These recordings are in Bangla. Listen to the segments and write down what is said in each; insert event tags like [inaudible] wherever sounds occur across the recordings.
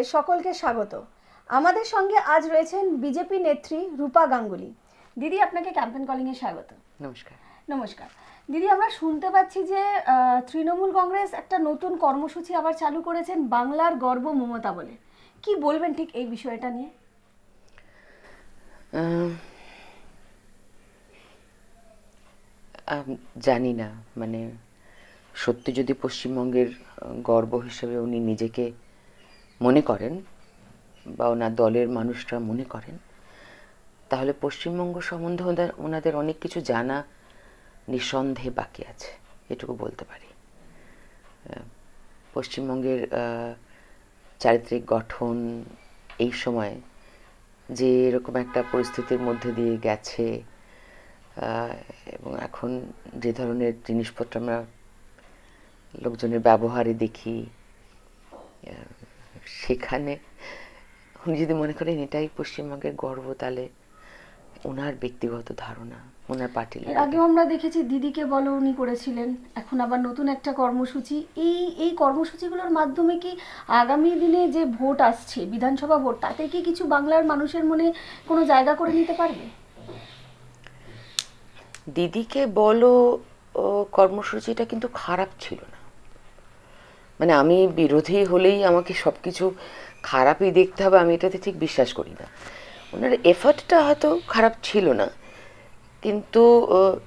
আপনাদের সকলকে স্বাগত আমাদের সঙ্গে আজ রয়েছেন বিজেপি নেত্রী রূপা গাঙ্গুলি দিদি আপনাকে ক্যাম্পেন কলিংয়ে স্বাগত নমস্কার নমস্কার দিদি আমরা শুনতে পাচ্ছি যে তৃণমূল কংগ্রেস একটা নতুন কর্মসূচি আবার চালু করেছেন বাংলার গর্ব মমতা বলে কি বলবেন ঠিক এই বিষয়টা নিয়ে জানি না মানে সত্যি যদি পশ্চিমবঙ্গের গর্ব হিসেবে উনি নিজেকে মনে করেন বা ওনার দলের মানুষরা মনে করেন তাহলে পশ্চিমবঙ্গ সম্বন্ধে ওনাদের ওনাদের অনেক কিছু জানা নিঃসন্দেহে বাকি আছে এটুকু বলতে পারি পশ্চিমবঙ্গের চারিত্রিক গঠন এই সময় যে এরকম একটা পরিস্থিতির মধ্যে দিয়ে গেছে এবং এখন যে ধরনের জিনিসপত্র আমরা লোকজনের ব্যবহারে দেখি সেখানে উনি যদি মনে করেন এটাই পশ্চিমবঙ্গের গর্ব তাহলে ওনার ব্যক্তিগত ধারণা ওনার পার্টি এর আগেও আমরা দেখেছি দিদিকে বলো উনি করেছিলেন এখন আবার নতুন একটা কর্মসূচি এই এই কর্মসূচিগুলোর মাধ্যমে কি আগামী দিনে যে ভোট আসছে বিধানসভা ভোট তাতে কি কিছু বাংলার মানুষের মনে কোনো জায়গা করে নিতে পারবে দিদিকে বলো কর্মসূচিটা কিন্তু খারাপ ছিল না মানে আমি বিরোধী হলেই আমাকে সব কিছু খারাপই দেখতে হবে আমি এটাতে ঠিক বিশ্বাস করি না ওনার এফার্টটা হয়তো খারাপ ছিল না কিন্তু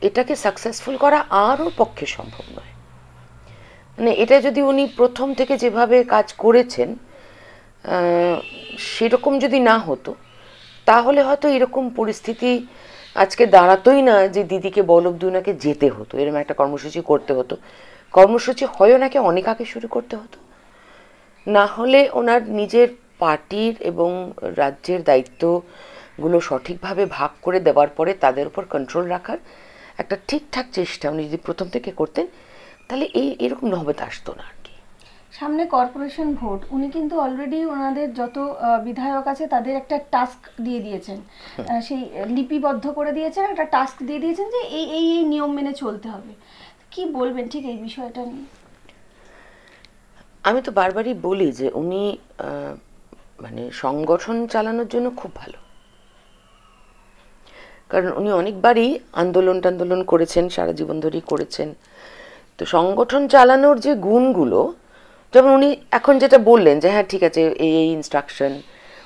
এটাকে সাকসেসফুল করা আরও পক্ষে সম্ভব নয় মানে এটা যদি উনি প্রথম থেকে যেভাবে কাজ করেছেন সেরকম যদি না হতো তাহলে হয়তো এরকম পরিস্থিতি আজকে দাঁড়াতোই না যে দিদিকে বলব দুনাকে যেতে হতো এরকম একটা কর্মসূচি করতে হতো কর্মসূচি হয়ও ওনাকে অনেক আগে শুরু করতে হতো না হলে ওনার নিজের পার্টির এবং রাজ্যের দায়িত্বগুলো সঠিকভাবে ভাগ করে দেওয়ার পরে তাদের উপর কন্ট্রোল রাখার একটা ঠিকঠাক চেষ্টা উনি যদি প্রথম থেকে করতেন তাহলে এই এরকম নহবত আসতো না আর কি সামনে কর্পোরেশন ভোট উনি কিন্তু অলরেডি ওনাদের যত বিধায়ক আছে তাদের একটা টাস্ক দিয়ে দিয়েছেন সেই লিপিবদ্ধ করে দিয়েছেন একটা টাস্ক দিয়ে দিয়েছেন যে এই এই নিয়ম মেনে চলতে হবে কি বলবেন ঠিক এই বিষয়টা নিয়ে আমি তো বারবারই বলি যে উনি মানে সংগঠন চালানোর জন্য খুব ভালো কারণ উনি অনেকবারই আন্দোলন টান্দোলন করেছেন সারা জীবন ধরেই করেছেন তো সংগঠন চালানোর যে গুণগুলো যেমন উনি এখন যেটা বললেন যে হ্যাঁ ঠিক আছে এই এই ইনস্ট্রাকশন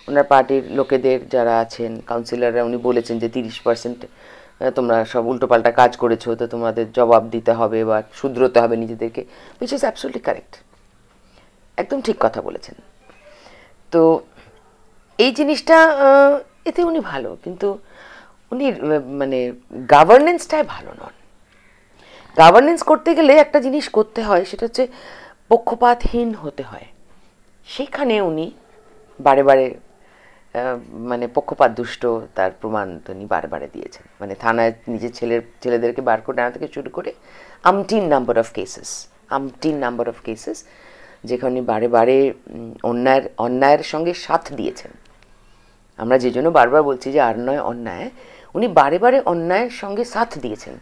ওনার পার্টির লোকেদের যারা আছেন কাউন্সিলাররা উনি বলেছেন যে তিরিশ পার্সেন্ট হ্যাঁ, তোমরা সব উল্টোপাল্টা কাজ করেছো তো তোমাদের জবাব দিতে হবে বা শুধরোতে হবে নিজেদেরকে উইচ ইজ অ্যাবসোলুটলি কারেক্ট একদম ঠিক কথা বলেছেন তো এই জিনিসটা এতে উনি ভালো কিন্তু উনি মানে গভর্নেন্সটাই ভালো নন গভর্নেন্স করতে গেলে একটা জিনিস করতে হয় সেটা হচ্ছে পক্ষপাতহীন হতে হয় সেখানে উনি বারে বারে মানে পক্ষপাত দুষ্ট তার প্রমাণ তিনি বারবারে দিয়েছেন মানে থানায় নিজের ছেলের ছেলেদেরকে বার করে আনা থেকে শুরু করে umpteen number of cases umpteen number of cases যেখানে বারে বারে অন্যায়ের অন্যায়ের সঙ্গে সাথ দিয়েছেন আমরা যে জন্য বারবার বলছি যে আর নয় অন্যায় উনি বারে বারে অন্যায়ের সঙ্গে সাথ দিয়েছেন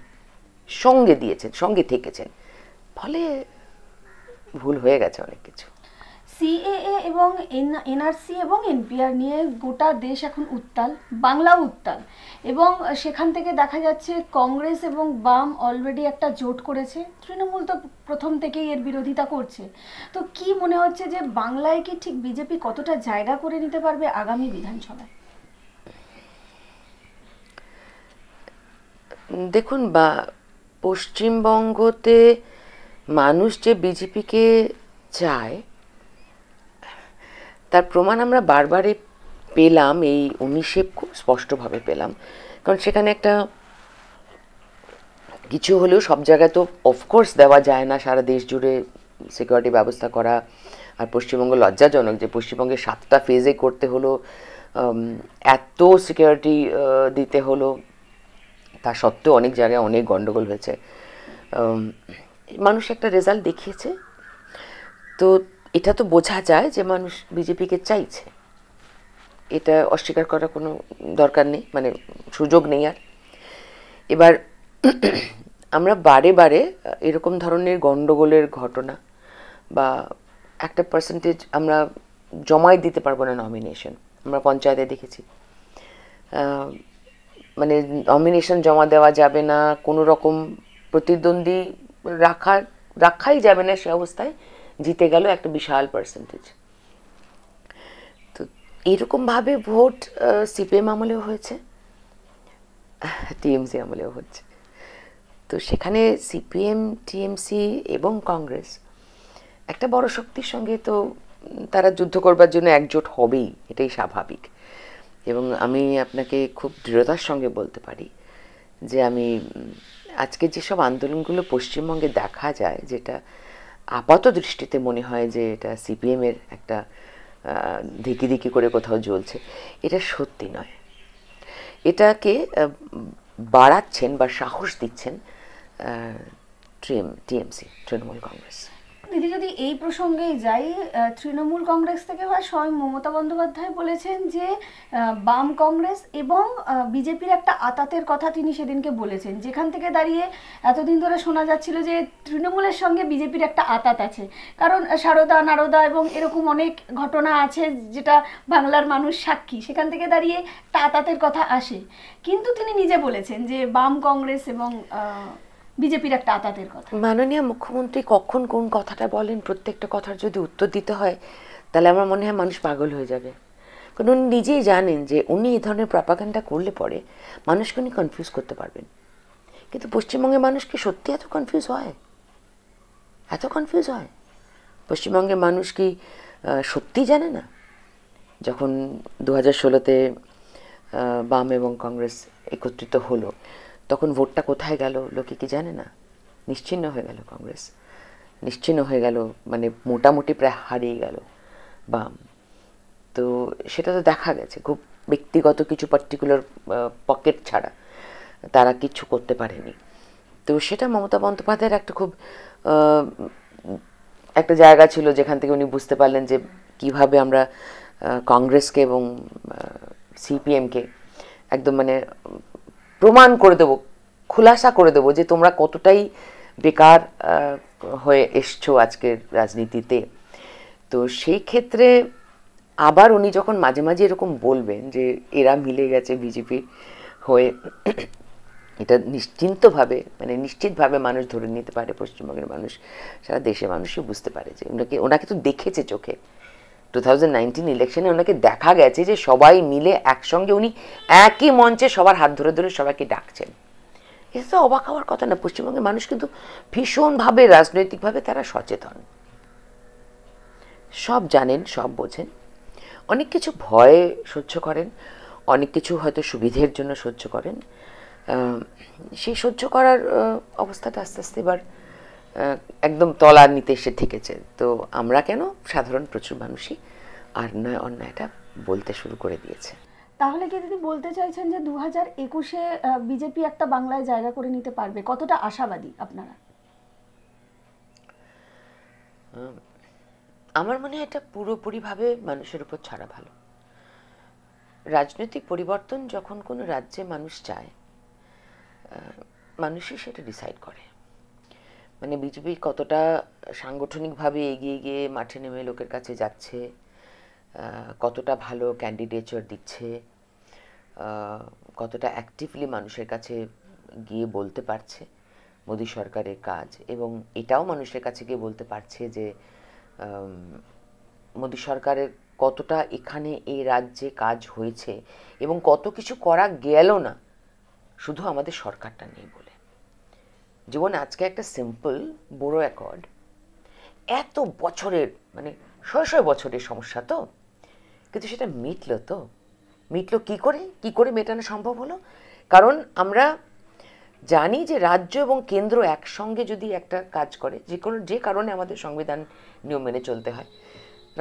সঙ্গে দিয়েছেন সঙ্গে থেকেছেন ফলে ভুল হয়ে গেছে অনেক কিছু সিএএ এবং এন এনআরসি এবং এনপিআর নিয়ে গোটা দেশ এখন উত্তাল বাংলাও উত্তাল এবং সেখান থেকে দেখা যাচ্ছে কংগ্রেস এবং বাম অলরেডি একটা জোট করেছে তৃণমূল তো প্রথম থেকেই এর বিরোধিতা করছে তো কি মনে হচ্ছে যে বাংলায় কি ঠিক বিজেপি কতটা জায়গা করে নিতে পারবে আগামী বিধানসভায় দেখুন বা পশ্চিমবঙ্গতে মানুষ যে বিজেপিকে চায় তার প্রমাণ আমরা বারবারে পেলাম এই উনিশে খুব স্পষ্টভাবে পেলাম কারণ সেখানে একটা কিছু হলেও সব জায়গায় তো অফকোর্স দেওয়া যায় না সারা দেশ জুড়ে সিকিউরিটি ব্যবস্থা করা আর পশ্চিমবঙ্গ লজ্জাজনক যে পশ্চিমবঙ্গে সাতটা ফেজে করতে হলো এত সিকিউরিটি দিতে হলো তা সত্ত্বেও অনেক জায়গায় অনেক গণ্ডগোল হয়েছে মানুষ একটা রেজাল্ট দেখিয়েছে তো এটা তো বোঝা যায় যে মানুষ বিজেপিকে চাইছে এটা অস্বীকার করার কোনো দরকার নেই মানে সুযোগ নেই আর এবার [clears throat] আমরা বারে বারে এরকম ধরনের গণ্ডগোলের ঘটনা বা একটা পার্সেন্টেজ আমরা জমায় দিতে পারবো না নমিনেশন আমরা পঞ্চায়েতে দেখেছি মানে নমিনেশন জমা দেওয়া যাবে না কোনো রকম প্রতিদ্বন্দ্বী রাখা রাখাই যাবে না সে অবস্থায় জিতে গেল একটা বিশাল পার্সেন্টেজ তো এরকমভাবে ভোট সিপিএম আমলেও হয়েছে টিএমসি আমলেও হচ্ছে তো সেখানে সিপিএম টিএমসি এবং কংগ্রেস একটা বড় শক্তির সঙ্গে তো তারা যুদ্ধ করবার জন্য একজোট হবেই এটাই স্বাভাবিক এবং আমি আপনাকে খুব দৃঢ়তার সঙ্গে বলতে পারি যে আমি আজকে যেসব আন্দোলনগুলো পশ্চিমবঙ্গে দেখা যায় যেটা আপাত দৃষ্টিতে মনে হয় যে এটা সিপিএমের একটা ধিকি ধিকি করে কোথাও জ্বলছে এটা সত্যি নয় এটাকে বাড়াচ্ছেন বা সাহস দিচ্ছেন টিএমসি তৃণমূল কংগ্রেস দিদি যদি এই প্রসঙ্গে যাই তৃণমূল কংগ্রেস থেকে বা স্বয়ং মমতা বন্দ্যোপাধ্যায় বলেছেন যে বাম কংগ্রেস এবং বিজেপির একটা আতাতের কথা তিনি সেদিনকে বলেছেন যেখান থেকে দাঁড়িয়ে এতদিন ধরে শোনা যাচ্ছিল যে তৃণমূলের সঙ্গে বিজেপির একটা আতাত আছে কারণ সারদা নারদা এবং এরকম অনেক ঘটনা আছে যেটা বাংলার মানুষ সাক্ষী সেখান থেকে দাঁড়িয়ে একটা আতাতের কথা আসে কিন্তু তিনি নিজে বলেছেন যে বাম কংগ্রেস এবং বিজেপির একটা আতাতের কথা মাননীয় মুখ্যমন্ত্রী কখন কোন কথাটা বলেন প্রত্যেকটা কথার যদি উত্তর দিতে হয় তাহলে আমার মনে হয় মানুষ পাগল হয়ে যাবে কারণ উনি নিজেই জানেন যে উনি এই ধরনের প্রপাগান্ডা করলে পরে মানুষকে উনি কনফিউজ করতে পারবেন কিন্তু পশ্চিমবঙ্গের মানুষ কি সত্যি এত কনফিউজ হয় এত কনফিউজ হয় পশ্চিমবঙ্গের মানুষ কি সত্যি জানে না যখন দু হাজার ষোলোতে বাম এবং কংগ্রেস একত্রিত হলো তখন ভোটটা কোথায় গেল লোকে কি জানে না নিশ্চিন্ন হয়ে গেল কংগ্রেস নিশ্চিন্ন হয়ে গেল মানে মোটামুটি প্রায় হারিয়ে গেল বাম তো সেটা তো দেখা গেছে খুব ব্যক্তিগত কিছু পার্টিকুলার পকেট ছাড়া তারা কিছু করতে পারেনি তো সেটা মমতা বন্দ্যোপাধ্যায়ের একটা খুব একটা জায়গা ছিল যেখান থেকে উনি বুঝতে পারলেন যে কিভাবে আমরা কংগ্রেসকে এবং সিপিএমকে একদম মানে প্রমাণ করে দেবো খুলাসা করে দেবো যে তোমরা কতটাই বেকার হয়ে এসছো আজকের রাজনীতিতে তো সেই ক্ষেত্রে আবার উনি যখন মাঝে মাঝে এরকম বলবেন যে এরা মিলে গেছে বিজেপি হয়ে এটা নিশ্চিন্তভাবে মানে নিশ্চিতভাবে মানুষ ধরে নিতে পারে পশ্চিমবঙ্গের মানুষ সারা দেশের মানুষই বুঝতে পারে যে ওনাকে ওনাকে তো দেখেছে চোখে টু ইলেকশনে ওনাকে দেখা গেছে যে সবাই মিলে একসঙ্গে উনি একই মঞ্চে সবার হাত ধরে ধরে সবাইকে ডাকছেন এটা তো অবাক হওয়ার কথা না পশ্চিমবঙ্গের মানুষ কিন্তু ভীষণভাবে রাজনৈতিকভাবে তারা সচেতন সব জানেন সব বোঝেন অনেক কিছু ভয়ে সহ্য করেন অনেক কিছু হয়তো সুবিধের জন্য সহ্য করেন সেই সহ্য করার অবস্থাটা আস্তে আস্তে এবার একদম তলার নিতে এসে ঠেকেছে তো আমরা কেন সাধারণ প্রচুর মানুষই আর নয় অন্যায়টা বলতে শুরু করে দিয়েছে তাহলে কি দিদি বলতে চাইছেন যে দু হাজার একুশে বিজেপি একটা বাংলায় জায়গা করে নিতে পারবে কতটা আশাবাদী আপনারা আমার মনে হয় এটা পুরোপুরিভাবে মানুষের উপর ছাড়া ভালো রাজনৈতিক পরিবর্তন যখন কোনো রাজ্যে মানুষ চায় মানুষই সেটা ডিসাইড করে মানে বিজেপি কতটা সাংগঠনিকভাবে এগিয়ে গিয়ে মাঠে নেমে লোকের কাছে যাচ্ছে কতটা ভালো ক্যান্ডিডেচার দিচ্ছে কতটা অ্যাক্টিভলি মানুষের কাছে গিয়ে বলতে পারছে মোদী সরকারের কাজ এবং এটাও মানুষের কাছে গিয়ে বলতে পারছে যে মোদী সরকারের কতটা এখানে এই রাজ্যে কাজ হয়েছে এবং কত কিছু করা গেল না শুধু আমাদের সরকারটা নেই বলে জীবন আজকে একটা সিম্পল বড় অ্যাকর্ড এত বছরের মানে শয়ে বছরের সমস্যা তো কিন্তু সেটা মিটল তো মিটল কি করে কি করে মেটানো সম্ভব হলো কারণ আমরা জানি যে রাজ্য এবং কেন্দ্র একসঙ্গে যদি একটা কাজ করে যে কোনো যে কারণে আমাদের সংবিধান নিয়ম মেনে চলতে হয়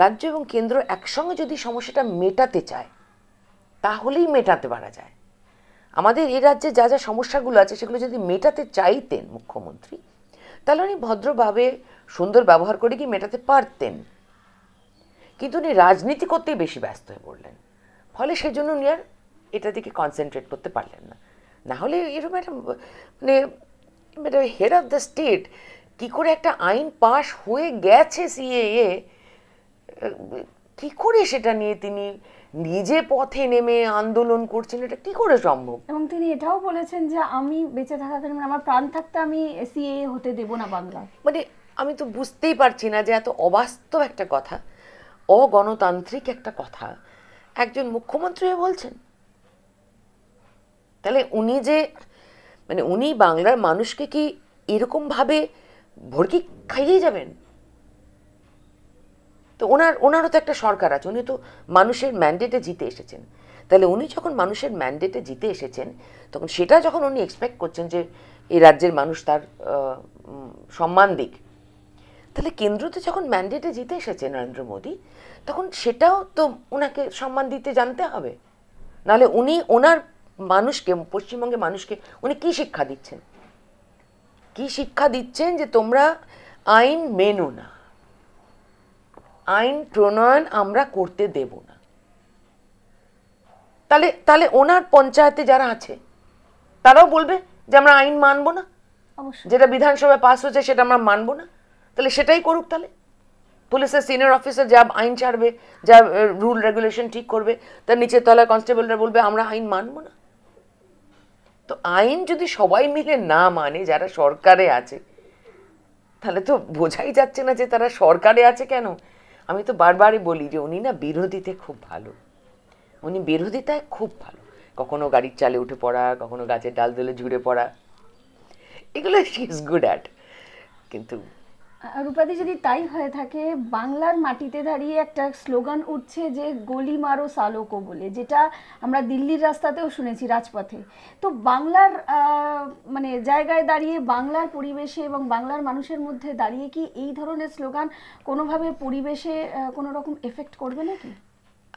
রাজ্য এবং কেন্দ্র একসঙ্গে যদি সমস্যাটা মেটাতে চায় তাহলেই মেটাতে পারা যায় আমাদের এই রাজ্যে যা যা সমস্যাগুলো আছে সেগুলো যদি মেটাতে চাইতেন মুখ্যমন্ত্রী তাহলে উনি ভদ্রভাবে সুন্দর ব্যবহার করে কি মেটাতে পারতেন কিন্তু উনি রাজনীতি করতেই বেশি ব্যস্ত হয়ে পড়লেন ফলে সেই জন্য উনি আর এটা দিকে কনসেন্ট্রেট করতে পারলেন না না হলে এরকম একটা মানে একটা হেড অফ দ্য স্টেট কী করে একটা আইন পাশ হয়ে গেছে সিএএ কি করে সেটা নিয়ে তিনি নিজে পথে নেমে আন্দোলন করছেন এটা কি করে সম্ভব এবং তিনি এটাও বলেছেন যে আমি বেঁচে মানে আমার প্রাণ থাকতে আমি সিএ হতে দেব না বাংলা মানে আমি তো বুঝতেই পারছি না যে এত অবাস্তব একটা কথা অগণতান্ত্রিক একটা কথা একজন মুখ্যমন্ত্রী বলছেন তাহলে উনি যে মানে উনি বাংলার মানুষকে কি এরকমভাবে ভর্কি খাইয়ে যাবেন তো ওনার ওনারও তো একটা সরকার আছে উনি তো মানুষের ম্যান্ডেটে জিতে এসেছেন তাহলে উনি যখন মানুষের ম্যান্ডেটে জিতে এসেছেন তখন সেটা যখন উনি এক্সপেক্ট করছেন যে এই রাজ্যের মানুষ তার সম্মান দিক তাহলে কেন্দ্র তো যখন ম্যান্ডেটে জিতে এসেছে নরেন্দ্র মোদী তখন সেটাও তো ওনাকে সম্মান দিতে জানতে হবে নাহলে উনি ওনার মানুষকে পশ্চিমবঙ্গের মানুষকে উনি কি শিক্ষা দিচ্ছেন কি শিক্ষা দিচ্ছেন যে তোমরা আইন মেনো না আইন প্রণয়ন আমরা করতে দেব না তাহলে তাহলে ওনার পঞ্চায়েতে যারা আছে তারাও বলবে যে আমরা আইন মানবো না যেটা বিধানসভায় পাস হচ্ছে সেটা আমরা মানবো না তাহলে সেটাই করুক তাহলে পুলিশের সিনিয়র অফিসার যা আইন ছাড়বে যা রুল রেগুলেশন ঠিক করবে তার নিচের তলায় কনস্টেবলরা বলবে আমরা আইন মানব না তো আইন যদি সবাই মিলে না মানে যারা সরকারে আছে তাহলে তো বোঝাই যাচ্ছে না যে তারা সরকারে আছে কেন আমি তো বারবারই বলি যে উনি না বিরোধীতে খুব ভালো উনি বিরোধিতায় খুব ভালো কখনো গাড়ির চালে উঠে পড়া কখনো গাছের ডাল দলে ঝুড়ে পড়া এগুলো শি ইজ গুড অ্যাট কিন্তু রূপাদি যদি তাই হয়ে থাকে বাংলার মাটিতে দাঁড়িয়ে একটা স্লোগান উঠছে যে গলি মারো সালোকো বলে যেটা আমরা দিল্লির রাস্তাতেও শুনেছি রাজপথে তো বাংলার মানে জায়গায় দাঁড়িয়ে বাংলার পরিবেশে এবং বাংলার মানুষের মধ্যে দাঁড়িয়ে কি এই ধরনের স্লোগান কোনোভাবে পরিবেশে কোনো রকম এফেক্ট করবে নাকি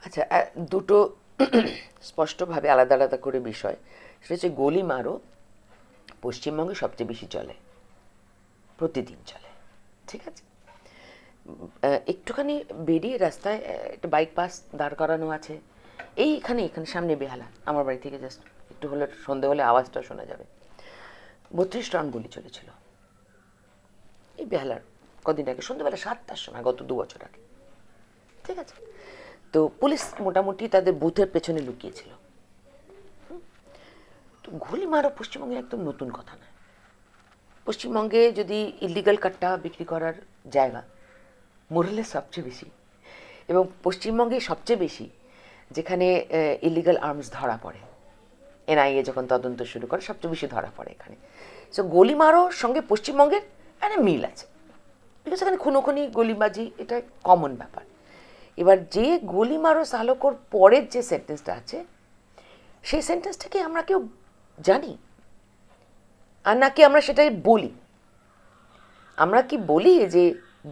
আচ্ছা দুটো স্পষ্টভাবে আলাদা আলাদা করে বিষয় সেটা হচ্ছে গলি মারো পশ্চিমবঙ্গে সবচেয়ে বেশি চলে প্রতিদিন চলে ঠিক আছে একটুখানি বেরিয়ে রাস্তায় একটা বাইক পাস দাঁড় করানো আছে এইখানে এখানে সামনে বেহালা আমার বাড়ি থেকে জাস্ট একটু হলে সন্ধে হলে আওয়াজটা শোনা যাবে বত্রিশ রাউন্ড গুলি চলেছিল এই বেহালার কদিন আগে সন্ধ্যেবেলা সাতটার সময় গত দু বছর আগে ঠিক আছে তো পুলিশ মোটামুটি তাদের বুথের পেছনে লুকিয়েছিল তো গুলি মারা পশ্চিমবঙ্গে একদম নতুন কথা না পশ্চিমবঙ্গে যদি ইলিগাল কাট্টা বিক্রি করার জায়গা মোরলে সবচেয়ে বেশি এবং পশ্চিমবঙ্গে সবচেয়ে বেশি যেখানে ইলিগাল আর্মস ধরা পড়ে এনআইএ যখন তদন্ত শুরু করে সবচেয়ে বেশি ধরা পড়ে এখানে সো গলিমারোর সঙ্গে পশ্চিমবঙ্গের একটা মিল আছে বিকজ এখানে খুনোখুনি গলিবাজি এটা কমন ব্যাপার এবার যে গলিমারো সালকর পরের যে সেন্টেন্সটা আছে সেই সেন্টেন্সটা কি আমরা কেউ জানি আর নাকি আমরা সেটাই বলি আমরা কি বলি যে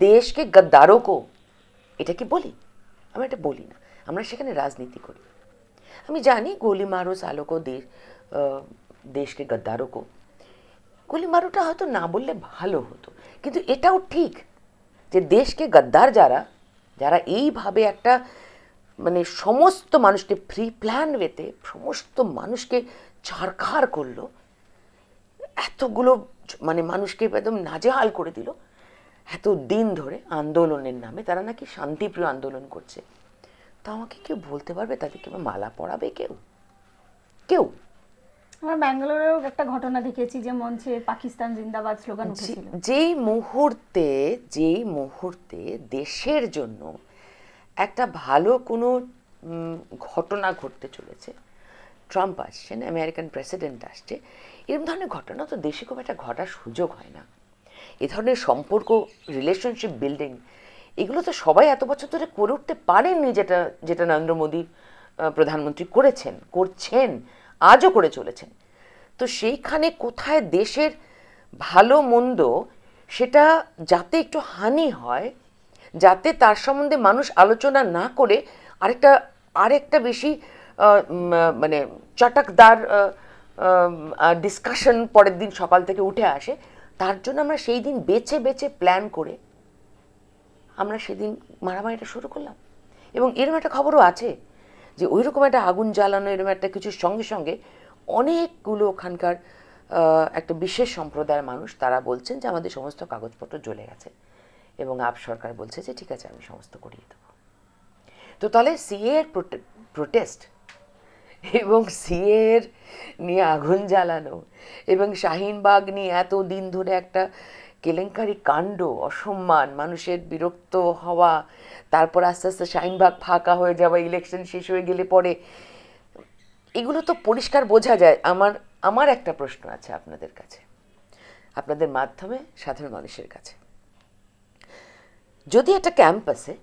দেশকে গদ্দারো কো এটা কি বলি আমরা এটা বলি না আমরা সেখানে রাজনীতি করি আমি জানি গুলি মারো দেশ দেশকে গদ্দারো কো মারোটা হয়তো না বললে ভালো হতো কিন্তু এটাও ঠিক যে দেশকে গদ্দার যারা যারা এইভাবে একটা মানে সমস্ত মানুষকে ফ্রি প্ল্যান ওয়েতে সমস্ত মানুষকে ছাড়খাড় করলো এতগুলো মানে মানুষকে একদম নাজেহাল করে দিল এত দিন ধরে আন্দোলনের নামে তারা নাকি শান্তিপ্রিয় আন্দোলন করছে তা আমাকে কেউ বলতে পারবে তাদেরকে মালা পড়াবে কেউ কেউ আমরা ব্যাঙ্গালোরেও একটা ঘটনা দেখেছি যে মঞ্চে পাকিস্তান জিন্দাবাদ স্লোগান যে যেই মুহূর্তে যেই মুহূর্তে দেশের জন্য একটা ভালো কোনো ঘটনা ঘটতে চলেছে ট্রাম্প আসছেন আমেরিকান প্রেসিডেন্ট আসছে এরকম ধরনের ঘটনা তো দেশে খুব একটা ঘটার সুযোগ হয় না এ ধরনের সম্পর্ক রিলেশনশিপ বিল্ডিং এগুলো তো সবাই এত বছর ধরে করে উঠতে পারেননি যেটা যেটা নরেন্দ্র মোদী প্রধানমন্ত্রী করেছেন করছেন আজও করে চলেছেন তো সেইখানে কোথায় দেশের ভালো মন্দ সেটা যাতে একটু হানি হয় যাতে তার সম্বন্ধে মানুষ আলোচনা না করে আরেকটা আরেকটা বেশি মানে চটকদার ডিসকাশন পরের দিন সকাল থেকে উঠে আসে তার জন্য আমরা সেই দিন বেছে বেছে প্ল্যান করে আমরা সেদিন মারামারিটা শুরু করলাম এবং এরকম একটা খবরও আছে যে ওইরকম একটা আগুন জ্বালানো এরকম একটা কিছুর সঙ্গে সঙ্গে অনেকগুলো ওখানকার একটা বিশেষ সম্প্রদায়ের মানুষ তারা বলছেন যে আমাদের সমস্ত কাগজপত্র জ্বলে গেছে এবং আপ সরকার বলছে যে ঠিক আছে আমি সমস্ত করিয়ে দেবো তো তাহলে সিএ এর প্রোটেস্ট এবং সিএর নিয়ে আগুন জ্বালানো এবং শাহিনবাগ নিয়ে এত দিন ধরে একটা কেলেঙ্কারি কাণ্ড অসম্মান মানুষের বিরক্ত হওয়া তারপর আস্তে আস্তে শাহিনবাগ ফাঁকা হয়ে যাওয়া ইলেকশন শেষ হয়ে গেলে পরে এগুলো তো পরিষ্কার বোঝা যায় আমার আমার একটা প্রশ্ন আছে আপনাদের কাছে আপনাদের মাধ্যমে সাধারণ মানুষের কাছে যদি একটা ক্যাম্পাসে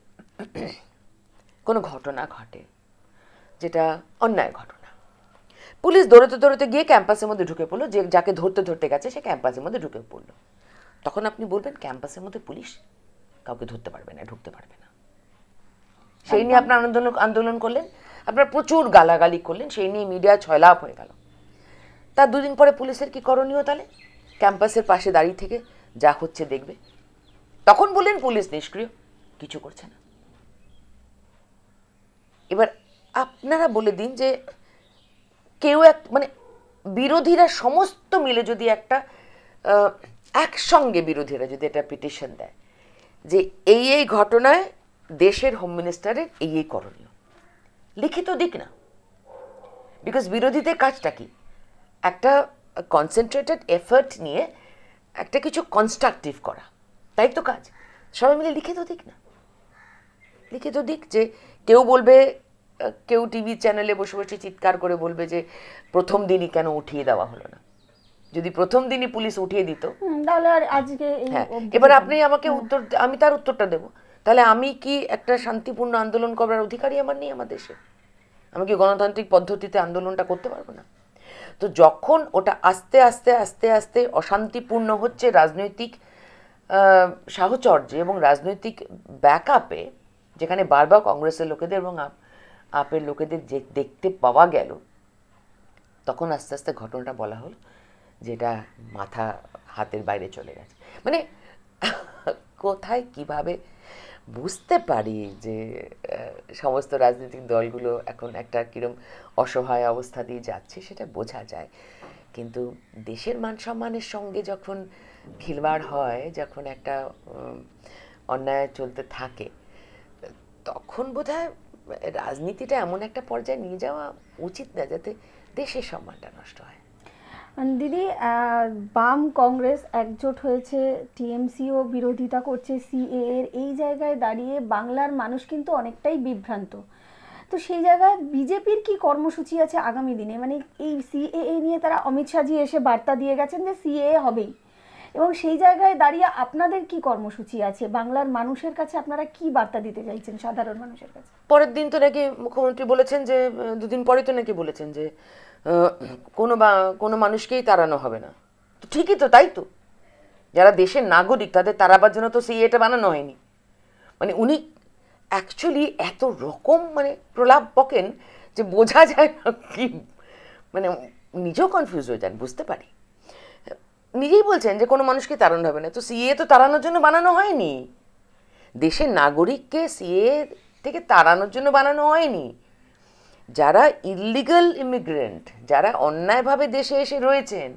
কোনো ঘটনা ঘটে যেটা অন্যায় ঘটনা পুলিশ দৌড়তে দৌড়তে গিয়ে ক্যাম্পাসের মধ্যে ঢুকে পড়লো যে যাকে ধরতে ধরতে গেছে সে ক্যাম্পাসের মধ্যে ঢুকে পড়লো তখন আপনি বলবেন ক্যাম্পাসের মধ্যে পুলিশ কাউকে ধরতে পারবে না ঢুকতে পারবে না সেই নিয়ে আপনার আন্দোলন আন্দোলন করলেন আপনার প্রচুর গালাগালি করলেন সেই নিয়ে মিডিয়া ছয়লাভ হয়ে গেল তার দুদিন পরে পুলিশের কি করণীয় তাহলে ক্যাম্পাসের পাশে দাঁড়িয়ে থেকে যা হচ্ছে দেখবে তখন বললেন পুলিশ নিষ্ক্রিয় কিছু করছে না এবার আপনারা বলে দিন যে কেউ এক মানে বিরোধীরা সমস্ত মিলে যদি একটা একসঙ্গে বিরোধীরা যদি একটা পিটিশন দেয় যে এই এই ঘটনায় দেশের হোম মিনিস্টারের এই এই করণীয় লিখিত দিক না বিকজ বিরোধীদের কাজটা কি একটা কনসেন্ট্রেটেড এফার্ট নিয়ে একটা কিছু কনস্ট্রাকটিভ করা তাই তো কাজ সবাই মিলে লিখিত দিক না লিখিত দিক যে কেউ বলবে কেউ টিভি চ্যানেলে বসে বসে চিৎকার করে বলবে যে প্রথম দিনই কেন উঠিয়ে দেওয়া হলো না যদি প্রথম দিনই পুলিশ উঠিয়ে দিত তাহলে আর আজকে হ্যাঁ এবার আপনি আমাকে উত্তর আমি তার উত্তরটা দেব তাহলে আমি কি একটা শান্তিপূর্ণ আন্দোলন করার অধিকারই আমার নেই আমার দেশে আমি কি গণতান্ত্রিক পদ্ধতিতে আন্দোলনটা করতে পারবো না তো যখন ওটা আস্তে আস্তে আস্তে আস্তে অশান্তিপূর্ণ হচ্ছে রাজনৈতিক সাহচর্যে এবং রাজনৈতিক ব্যাকআপে যেখানে বারবার কংগ্রেসের লোকেদের এবং আপের লোকেদের যে দেখতে পাওয়া গেল তখন আস্তে আস্তে ঘটনাটা বলা হলো যেটা মাথা হাতের বাইরে চলে গেছে মানে [laughs] কোথায় কিভাবে বুঝতে পারি যে সমস্ত রাজনৈতিক দলগুলো এখন একটা কীরকম অসহায় অবস্থা দিয়ে যাচ্ছে সেটা বোঝা যায় কিন্তু দেশের মান সম্মানের সঙ্গে যখন খিলবাড় হয় যখন একটা অন্যায় চলতে থাকে তখন বোধহয় রাজনীতিটা এমন একটা পর্যায়ে নিয়ে যাওয়া উচিত না যাতে দেশের সম্মানটা নষ্ট হয় দিদি বাম কংগ্রেস একজোট হয়েছে টিএমসিও বিরোধিতা করছে সিএ এর এই জায়গায় দাঁড়িয়ে বাংলার মানুষ কিন্তু অনেকটাই বিভ্রান্ত তো সেই জায়গায় বিজেপির কি কর্মসূচি আছে আগামী দিনে মানে এই সিএ নিয়ে তারা অমিত শাহজি এসে বার্তা দিয়ে গেছেন যে সিএ হবেই এবং সেই জায়গায় দাঁড়িয়ে আপনাদের কি কর্মসূচি আছে বাংলার মানুষের কাছে আপনারা কি বার্তা দিতে চাইছেন সাধারণ মানুষের কাছে পরের দিন তো নাকি মুখ্যমন্ত্রী বলেছেন যে দুদিন পরে তো নাকি বলেছেন যে কোনো বা কোনো মানুষকেই তাড়ানো হবে না তো ঠিকই তো তাই তো যারা দেশের নাগরিক তাদের তাড়াবার জন্য তো সেই এটা বানানো হয়নি মানে উনি অ্যাকচুয়ালি এত রকম মানে প্রলাপ বকেন যে বোঝা যায় না কি মানে নিজেও কনফিউজ হয়ে যান বুঝতে পারি নিজেই বলছেন যে কোনো মানুষকে তাড়ানো হবে না তো সিএ তো তাড়ানোর জন্য বানানো হয়নি দেশের নাগরিককে সিএ থেকে তাড়ানোর জন্য বানানো হয়নি যারা ইলিগাল ইমিগ্রেন্ট যারা অন্যায়ভাবে দেশে এসে রয়েছেন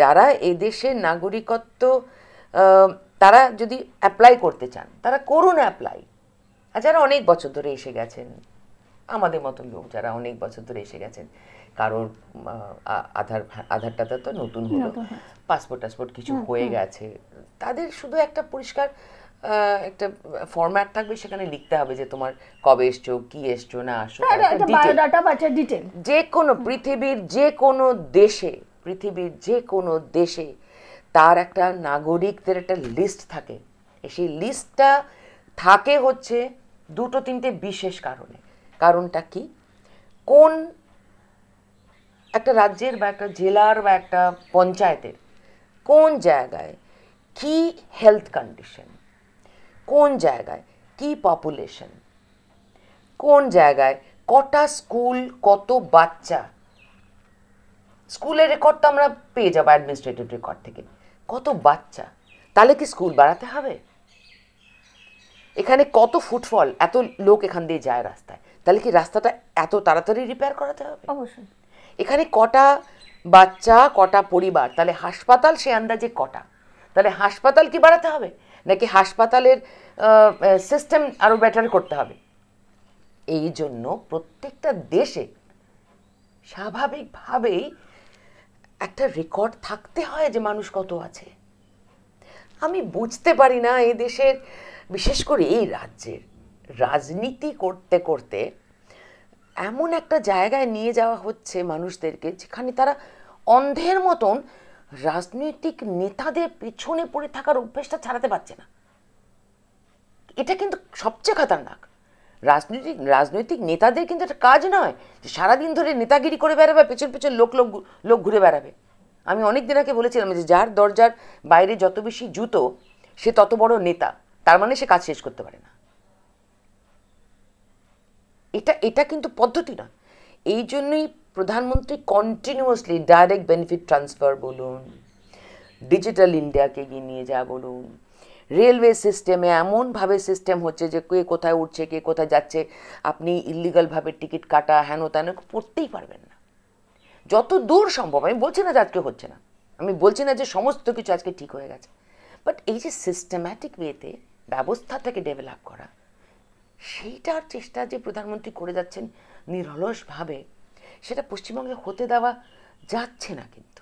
যারা দেশের নাগরিকত্ব তারা যদি অ্যাপ্লাই করতে চান তারা করুন অ্যাপ্লাই আর যারা অনেক বছর ধরে এসে গেছেন আমাদের মতো লোক যারা অনেক বছর ধরে এসে গেছেন কারোর আধার আধার তো নতুন হলো পাসপোর্ট টাসপোর্ট কিছু হয়ে গেছে তাদের শুধু একটা পরিষ্কার একটা ফরম্যাট থাকবে সেখানে লিখতে হবে যে তোমার কবে এসছো কি এসছো না আসছো যে কোনো পৃথিবীর যে কোনো দেশে পৃথিবীর যে কোনো দেশে তার একটা নাগরিকদের একটা লিস্ট থাকে সেই লিস্টটা থাকে হচ্ছে দুটো তিনটে বিশেষ কারণে কারণটা কি কোন একটা রাজ্যের বা একটা জেলার বা একটা পঞ্চায়েতের কোন জায়গায় কি হেলথ কন্ডিশন কোন জায়গায় কি পপুলেশন কোন জায়গায় কটা স্কুল কত বাচ্চা স্কুলের রেকর্ড তো আমরা পেয়ে যাবো অ্যাডমিনিস্ট্রেটিভ রেকর্ড থেকে কত বাচ্চা তাহলে কি স্কুল বাড়াতে হবে এখানে কত ফুটফল এত লোক এখান দিয়ে যায় রাস্তায় তাহলে কি রাস্তাটা এত তাড়াতাড়ি রিপেয়ার করাতে হবে অবশ্যই এখানে কটা বাচ্চা কটা পরিবার তাহলে হাসপাতাল সে আন্দাজে কটা তাহলে হাসপাতাল কি বাড়াতে হবে নাকি হাসপাতালের সিস্টেম আরও বেটার করতে হবে এই জন্য প্রত্যেকটা দেশে স্বাভাবিকভাবেই একটা রেকর্ড থাকতে হয় যে মানুষ কত আছে আমি বুঝতে পারি না এই দেশের বিশেষ করে এই রাজ্যের রাজনীতি করতে করতে এমন একটা জায়গায় নিয়ে যাওয়া হচ্ছে মানুষদেরকে যেখানে তারা অন্ধের মতন রাজনৈতিক নেতাদের পেছনে পড়ে থাকার অভ্যেসটা ছাড়াতে পারছে না এটা কিন্তু সবচেয়ে খাতারনাক রাজনৈতিক রাজনৈতিক নেতাদের কিন্তু একটা কাজ নয় যে সারাদিন ধরে নেতাগিরি করে বেড়াবে পেছন পেছন লোক লোক লোক ঘুরে বেড়াবে আমি অনেক দিন আগে বলেছিলাম যে যার দরজার বাইরে যত বেশি জুতো সে তত বড় নেতা তার মানে সে কাজ শেষ করতে পারে না এটা এটা কিন্তু পদ্ধতি না এই জন্যই প্রধানমন্ত্রী কন্টিনিউয়াসলি ডাইরেক্ট বেনিফিট ট্রান্সফার বলুন ডিজিটাল ইন্ডিয়াকে এগিয়ে নিয়ে যা বলুন রেলওয়ে সিস্টেমে এমনভাবে সিস্টেম হচ্ছে যে কে কোথায় উঠছে কে কোথায় যাচ্ছে আপনি ইলিগালভাবে টিকিট কাটা হেন তেন পড়তেই পারবেন না যত দূর সম্ভব আমি বলছি না যে আজকে হচ্ছে না আমি বলছি না যে সমস্ত কিছু আজকে ঠিক হয়ে গেছে বাট এই যে সিস্টেম্যাটিক ওয়েতে ব্যবস্থা থেকে ডেভেলপ করা সেইটার চেষ্টা যে প্রধানমন্ত্রী করে যাচ্ছেন নিরলসভাবে সেটা পশ্চিমবঙ্গে হতে দেওয়া যাচ্ছে না কিন্তু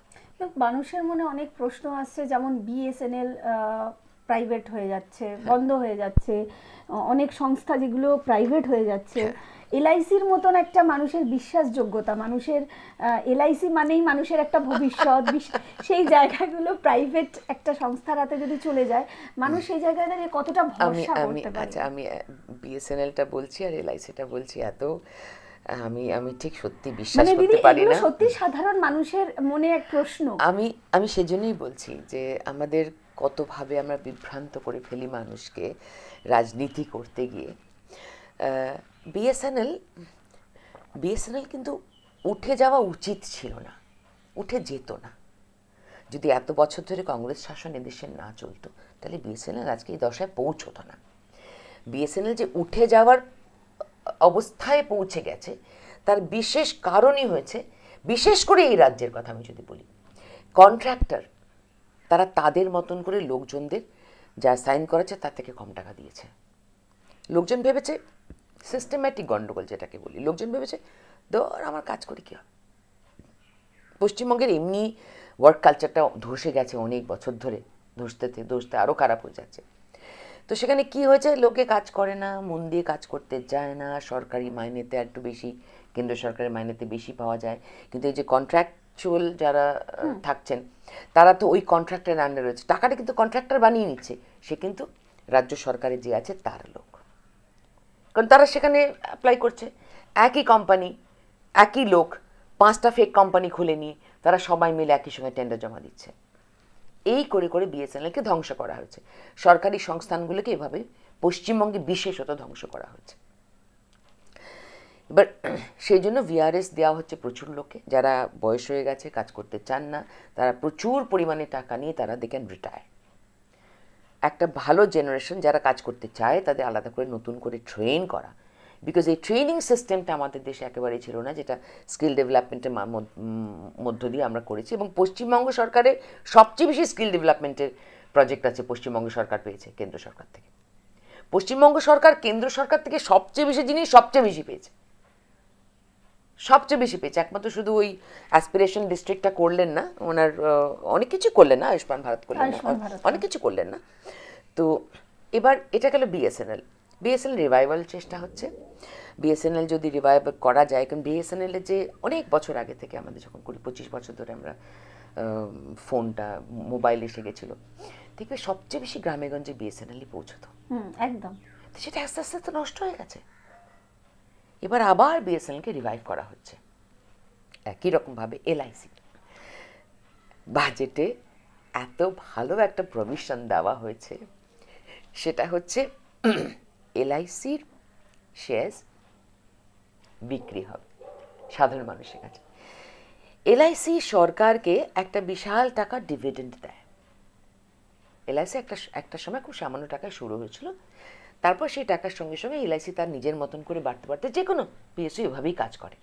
মানুষের মনে অনেক প্রশ্ন আসছে যেমন বিএসএনএল প্রাইভেট হয়ে যাচ্ছে হ্যাঁ। বন্ধ হয়ে যাচ্ছে অনেক সংস্থা যেগুলো প্রাইভেট হয়ে যাচ্ছে এলআইসির হ্যাঁ। মতন একটা মানুষের বিশ্বাসযোগ্যতা মানুষের এলআইসি মানেই মানুষের একটা ভবিষ্যৎ [laughs] সেই জায়গাগুলো প্রাইভেট একটা সংস্থার হাতে যদি চলে যায় মানুষ সেই জায়গায় দাঁড়িয়ে কতটা ভরসা করতে পারে আচ্ছা আমি বিএসএনএলটা বলছি আর এলআইসিটা বলছি এত আমি আমি ঠিক সত্যি বিশ্বাস মানে করতে পারি না সত্যি সাধারণ মানুষের মনে এক প্রশ্ন আমি আমি সেজন্যই বলছি যে আমাদের কতভাবে আমরা বিভ্রান্ত করে ফেলি মানুষকে রাজনীতি করতে গিয়ে বিএসএনএল বিএসএনএল কিন্তু উঠে যাওয়া উচিত ছিল না উঠে যেত না যদি এত বছর ধরে কংগ্রেস শাসন এদেশে না চলতো তাহলে বিএসএনএল আজকে এই দশায় পৌঁছতো না বিএসএনএল যে উঠে যাওয়ার অবস্থায় পৌঁছে গেছে তার বিশেষ কারণই হয়েছে বিশেষ করে এই রাজ্যের কথা আমি যদি বলি কন্ট্রাক্টর তারা তাদের মতন করে লোকজনদের যা সাইন করেছে তার থেকে কম টাকা দিয়েছে লোকজন ভেবেছে সিস্টেম্যাটিক গণ্ডগোল যেটাকে বলি লোকজন ভেবেছে ধর আমার কাজ করি কী হবে পশ্চিমবঙ্গের এমনি ওয়ার্ক কালচারটা ধসে গেছে অনেক বছর ধরে ধসতে ধসতে আরও খারাপ হয়ে যাচ্ছে তো সেখানে কি হয়েছে লোকে কাজ করে না মন দিয়ে কাজ করতে যায় না সরকারি মাইনেতে একটু বেশি কেন্দ্র সরকারের মাইনেতে বেশি পাওয়া যায় কিন্তু এই যে কন্ট্রাকচুয়াল যারা থাকছেন তারা তো ওই কন্ট্রাক্টের আন্ডার রয়েছে টাকাটা কিন্তু কন্ট্রাক্টর বানিয়ে নিচ্ছে সে কিন্তু রাজ্য সরকারে যে আছে তার লোক কারণ তারা সেখানে অ্যাপ্লাই করছে একই কোম্পানি একই লোক পাঁচটা ফেক কোম্পানি খুলে নিয়ে তারা সবাই মিলে একই সঙ্গে টেন্ডার জমা দিচ্ছে এই করে করে বিএসএনএলকে ধ্বংস করা হয়েছে সরকারি সংস্থানগুলোকে এভাবে পশ্চিমবঙ্গে বিশেষত ধ্বংস করা হয়েছে এবার [clears throat] সেই জন্য ভিআরএস দেওয়া হচ্ছে প্রচুর লোকে যারা বয়স হয়ে গেছে কাজ করতে চান না তারা প্রচুর পরিমাণে টাকা নিয়ে তারা দে ক্যান রিটায়ার একটা ভালো জেনারেশন যারা কাজ করতে চায় তাদের আলাদা করে নতুন করে ট্রেন করা বিকজ এই ট্রেনিং সিস্টেমটা আমাদের দেশে একেবারেই ছিল না যেটা স্কিল ডেভেলপমেন্টের মধ্য দিয়ে আমরা করেছি এবং পশ্চিমবঙ্গ সরকারের সবচেয়ে বেশি স্কিল ডেভেলপমেন্টের প্রজেক্ট আছে পশ্চিমবঙ্গ সরকার পেয়েছে কেন্দ্র সরকার থেকে পশ্চিমবঙ্গ সরকার কেন্দ্র সরকার থেকে সবচেয়ে বেশি জিনিস সবচেয়ে বেশি পেয়েছে সবচেয়ে বেশি পেয়েছে একমাত্র শুধু ওই অ্যাসপিরেশন ডিস্ট্রিক্টটা করলেন না ওনার অনেক কিছু করলেন না আয়ুষ্মান ভারত করলেন অনেক হ্যাঁ। কিছু করলেন না তো এবার এটা গেল বিএসএনএল বিএসএনএল রিভাইভাল চেষ্টা হচ্ছে বিএসএনএল যদি রিভাইভ করা যায় কারণ বিএসএনএল এর যে অনেক বছর আগে থেকে আমাদের যখন কুড়ি পঁচিশ বছর ধরে আমরা ফোনটা মোবাইল এসে গেছিলো দেখবে সবচেয়ে বেশি গ্রামেগঞ্জে বিএসএনএল পৌঁছতো একদম সেটা আস্তে আস্তে তো নষ্ট হয়ে গেছে এবার আবার বিএসএনএলকে রিভাইভ করা হচ্ছে একই রকমভাবে এলআইসি বাজেটে এত ভালো একটা প্রভিশন দেওয়া হয়েছে সেটা হচ্ছে এলআইসির শেয়ার বিক্রি হবে সাধারণ মানুষের কাছে এলআইসি সরকারকে একটা বিশাল টাকা ডিভিডেন্ড দেয় এলআইসি একটা একটা সময় খুব সামান্য টাকায় শুরু হয়েছিল তারপর সেই টাকার সঙ্গে সঙ্গে এলআইসি তার নিজের মতন করে বাড়তে বাড়তে যে কোনো পিএসসি এভাবেই কাজ করে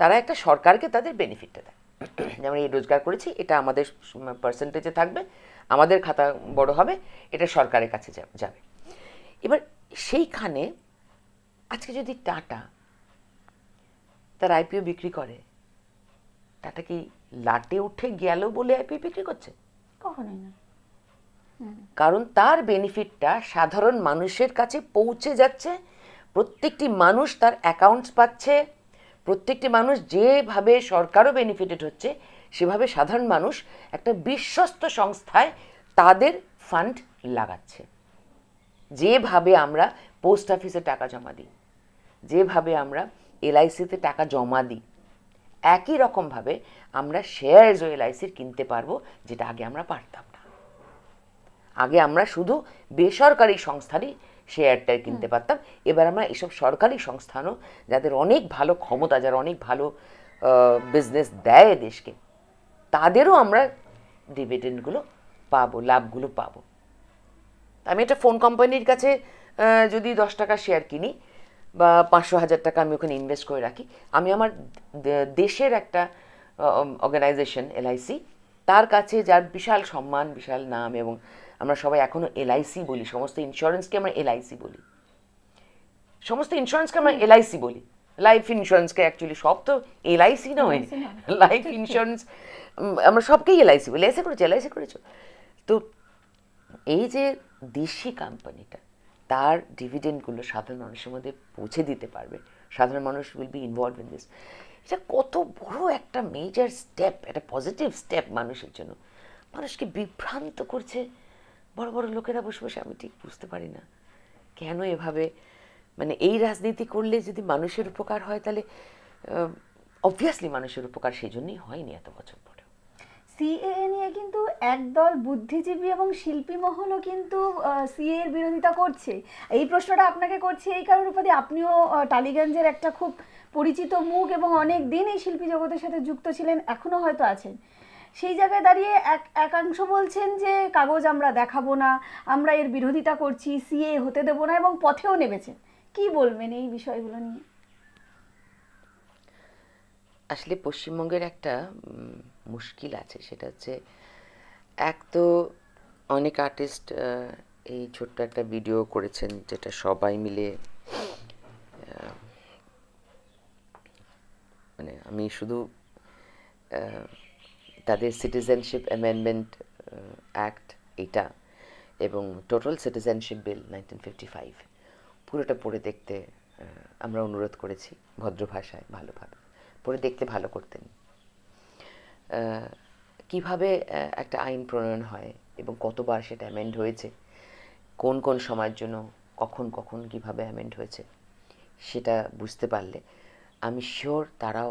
তারা একটা সরকারকে তাদের বেনিফিটটা দেয় যেমন এই রোজগার করেছি এটা আমাদের পার্সেন্টেজে থাকবে আমাদের খাতা বড় হবে এটা সরকারের কাছে যাবে এবার সেইখানে আজকে যদি টাটা তার আইপিও বিক্রি করে টাটা কি লাটে উঠে গেল বলে আইপিও বিক্রি করছে কখনোই না কারণ তার বেনিফিটটা সাধারণ মানুষের কাছে পৌঁছে যাচ্ছে প্রত্যেকটি মানুষ তার অ্যাকাউন্টস পাচ্ছে প্রত্যেকটি মানুষ যেভাবে সরকারও বেনিফিটেড হচ্ছে সেভাবে সাধারণ মানুষ একটা বিশ্বস্ত সংস্থায় তাদের ফান্ড লাগাচ্ছে যেভাবে আমরা পোস্ট অফিসে টাকা জমা দিই যেভাবে আমরা এলআইসিতে টাকা জমা দিই একই রকমভাবে আমরা শেয়ারস ও এলআইসির কিনতে পারবো যেটা আগে আমরা পারতাম আগে আমরা শুধু বেসরকারি সংস্থারই শেয়ারটা কিনতে পারতাম এবার আমরা এসব সরকারি সংস্থানও যাদের অনেক ভালো ক্ষমতা যারা অনেক ভালো বিজনেস দেয় দেশকে তাদেরও আমরা ডিভিডেন্ডগুলো পাবো লাভগুলো পাবো আমি একটা ফোন কোম্পানির কাছে যদি দশ টাকা শেয়ার কিনি বা পাঁচশো হাজার টাকা আমি ওখানে ইনভেস্ট করে রাখি আমি আমার দেশের একটা অর্গানাইজেশন এলআইসি তার কাছে যার বিশাল সম্মান বিশাল নাম এবং আমরা সবাই এখনও এলআইসি বলি সমস্ত ইন্স্যুরেন্সকে আমরা এলআইসি বলি সমস্ত ইন্স্যুরেন্সকে আমরা এলআইসি বলি লাইফ ইন্স্যুরেন্সকে অ্যাকচুয়ালি সব তো এলআইসি নয় লাইফ ইন্স্যুরেন্স আমরা সবকেই এলআইসি বলি এসে করেছো এলআইসি করেছো তো এই যে দেশি কোম্পানিটা তার ডিভিডেন্ডগুলো সাধারণ মানুষের মধ্যে পৌঁছে দিতে পারবে সাধারণ মানুষ will be involve in this এটা কত বড় একটা মেজর স্টেপ একটা পজিটিভ স্টেপ মানুষের জন্য মানুষকে বিভ্রান্ত করছে বড় বড় লোকেরা বসে বসে আমি ঠিক বুঝতে পারি না কেন এভাবে মানে এই রাজনীতি করলে যদি মানুষের উপকার হয় তাহলে অবভিয়াসলি মানুষের উপকার সেই জন্যই হয়নি এত বছর পরে সিএএ নিয়ে কিন্তু একদল বুদ্ধিজীবী এবং শিল্পী মহলও কিন্তু সিএ এর বিরোধিতা করছে এই প্রশ্নটা আপনাকে করছে এই কারণ উপাধি আপনিও টালিগঞ্জের একটা খুব পরিচিত মুখ এবং অনেক দিন এই শিল্পী জগতের সাথে যুক্ত ছিলেন এখনো হয়তো আছেন সেই জায়গায় দাঁড়িয়ে এক একাংশ বলছেন যে কাগজ আমরা দেখাবো না আমরা এর বিরোধিতা করছি সিএ হতে দেবো না এবং পথেও নেমেছেন কি বলবেন এই বিষয়গুলো নিয়ে আসলে পশ্চিমবঙ্গের একটা মুশকিল আছে সেটা হচ্ছে এক তো অনেক আর্টিস্ট এই ছোট্ট একটা ভিডিও করেছেন যেটা সবাই মিলে মানে আমি শুধু তাদের সিটিজেনশিপ অ্যামেন্ডমেন্ট অ্যাক্ট এটা এবং total citizenship bill nineteen fifty five পুরোটা পড়ে দেখতে uh, আমরা অনুরোধ করেছি ভদ্র ভাষায় ভালোভাবে পড়ে দেখতে ভালো করতেন কিভাবে uh, একটা আইন প্রণয়ন হয় এবং কতবার সেটা অ্যামেন্ড হয়েছে কোন কোন সময়ের জন্য কখন কখন কিভাবে অ্যামেন্ড হয়েছে সেটা বুঝতে পারলে আমি শিওর তারাও